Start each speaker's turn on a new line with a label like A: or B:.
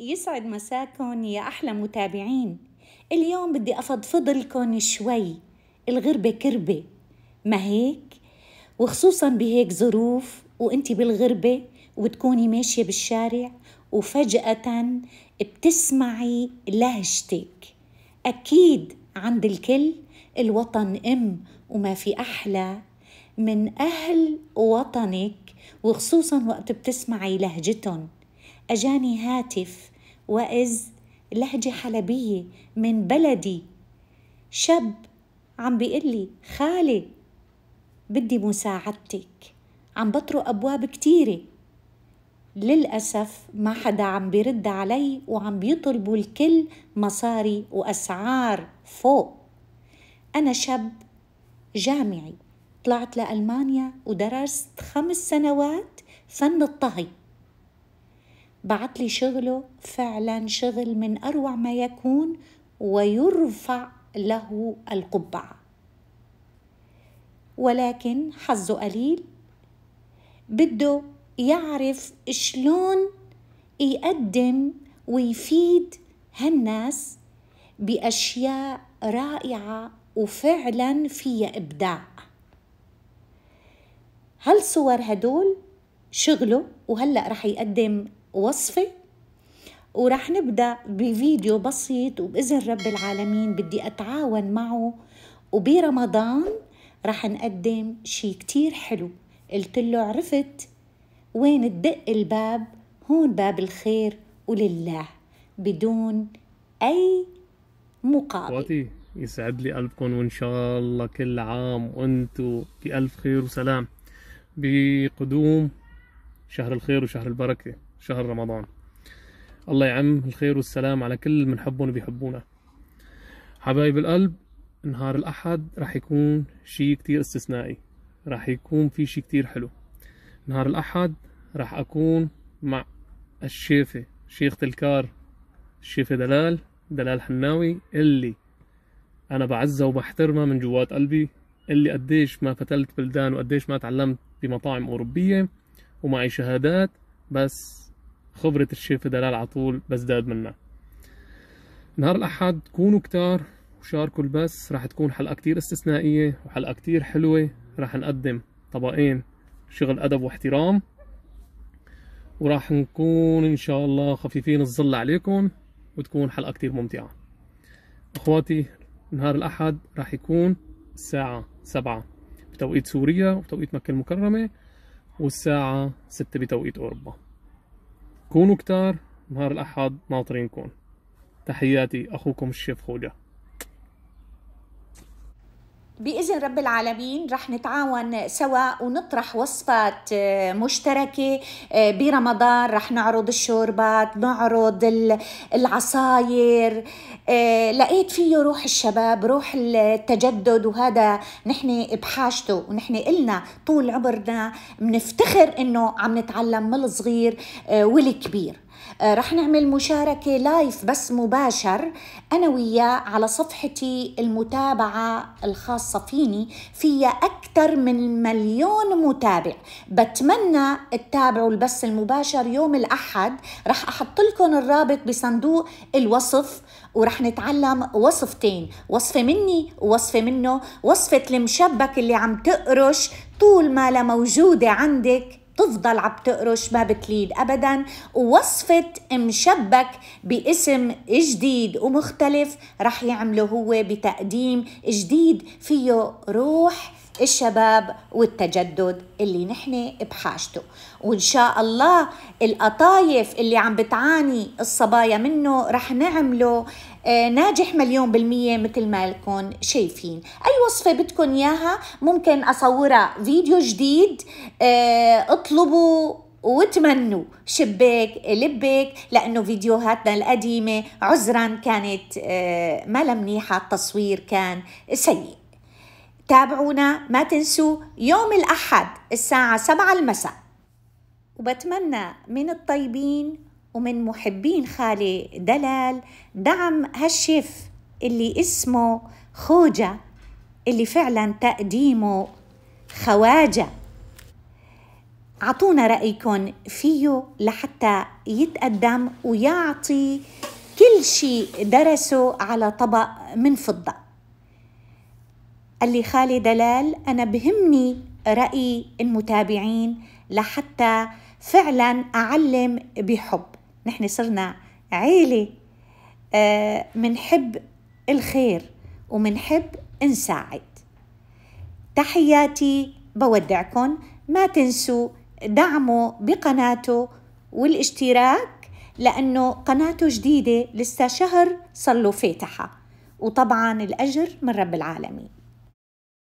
A: يسعد مساكن يا أحلى متابعين اليوم بدي أفضفض لكم شوي الغربة كربة ما هيك؟ وخصوصا بهيك ظروف وانت بالغربة وتكوني ماشية بالشارع وفجأة بتسمعي لهجتك أكيد عند الكل الوطن أم وما في أحلى من أهل وطنك وخصوصا وقت بتسمعي لهجتهم أجاني هاتف وإز لهجة حلبية من بلدي شاب عم بيقلي خالي بدي مساعدتك عم بطرق أبواب كتيرة للأسف ما حدا عم بيرد علي وعم بيطلبوا الكل مصاري وأسعار فوق أنا شاب جامعي طلعت لألمانيا ودرست خمس سنوات فن الطهي بعت لي شغله فعلا شغل من أروع ما يكون ويرفع له القبعة ولكن حظه قليل بده يعرف شلون يقدم ويفيد هالناس بأشياء رائعة وفعلا فيها إبداع هالصور هدول شغله وهلأ رح يقدم وصفة وراح نبدأ بفيديو بسيط وبإذن رب العالمين بدي أتعاون معه وبرمضان راح نقدم شي كتير حلو قلت له عرفت وين تدق الباب هون باب الخير ولله بدون
B: أي مقابل واتي يسعد لي قلبكم وإن شاء الله كل عام وأنتم بألف خير وسلام بقدوم شهر الخير وشهر البركة شهر رمضان الله يعم الخير والسلام على كل من حبهم وبيحبونا حبايب القلب نهار الأحد راح يكون شي كتير استثنائي راح يكون في شي كتير حلو نهار الأحد راح أكون مع الشيفة شيخة الكار الشيفة دلال دلال حناوي اللي أنا بعزها وبحترمها من جوات قلبي اللي قديش ما فتلت بلدان وقديش ما تعلمت بمطاعم أوروبية ومعي شهادات بس خبرة الشيف دلال عطول بزداد منها نهار الأحد كونوا كتار وشاركوا البث راح تكون حلقة كتير استثنائية وحلقة كتير حلوة راح نقدم طبقين شغل أدب واحترام وراح نكون إن شاء الله خفيفين الظل عليكم وتكون حلقة كتير ممتعة أخواتي نهار الأحد راح يكون الساعة سبعة بتوقيت سوريا وتوقيت مكة المكرمة والساعة ستة بتوقيت أوروبا كونوا كتار نهار الأحد ناطرينكم تحياتي أخوكم الشيف خوجة
A: بإذن رب العالمين رح نتعاون سوا ونطرح وصفات آه، مشتركة آه، برمضان رح نعرض الشوربات نعرض العصاير آه، لقيت فيه روح الشباب روح التجدد وهذا نحن بحاجته ونحن إلنا طول عمرنا بنفتخر إنه عم نتعلم من الصغير والكبير آه، رح نعمل مشاركة لايف بس مباشر أنا وياه على صفحتي المتابعة الخاصة فيني فيها أكثر من مليون متابع بتمنى تتابعوا البث المباشر يوم الأحد رح أحط لكم الرابط بصندوق الوصف ورح نتعلم وصفتين وصفة مني ووصفة منه وصفة المشبك اللي عم تقرش طول ما لا موجودة عندك بتفضل عم تقرش ما بتليد ابدا ووصفه مشبك باسم جديد ومختلف رح يعمله هو بتقديم جديد فيه روح الشباب والتجدد اللي نحن بحاجته وإن شاء الله القطايف اللي عم بتعاني الصبايا منه رح نعمله آه، ناجح مليون بالمية مثل ما لكم شايفين أي وصفة بدكم إياها ممكن أصورها فيديو جديد آه، اطلبوا وتمنوا شبك لبك لانه فيديوهاتنا القديمه عذرا كانت آه، ما منيحه التصوير كان سيء تابعونا ما تنسوا يوم الأحد الساعة سبعة المساء وبتمنى من الطيبين ومن محبين خالي دلال دعم هالشيف اللي اسمه خوجة اللي فعلا تقديمه خواجة عطونا رأيكم فيه لحتى يتقدم ويعطي كل شيء درسه على طبق من فضة قال لي خالي دلال أنا بهمني رأي المتابعين لحتى فعلا أعلم بحب نحن صرنا عيلة آه، منحب الخير ومنحب نساعد تحياتي بودعكم ما تنسوا دعموا بقناته والاشتراك لأنه قناته جديدة لسه شهر صار له فاتحة وطبعا الأجر من رب العالمين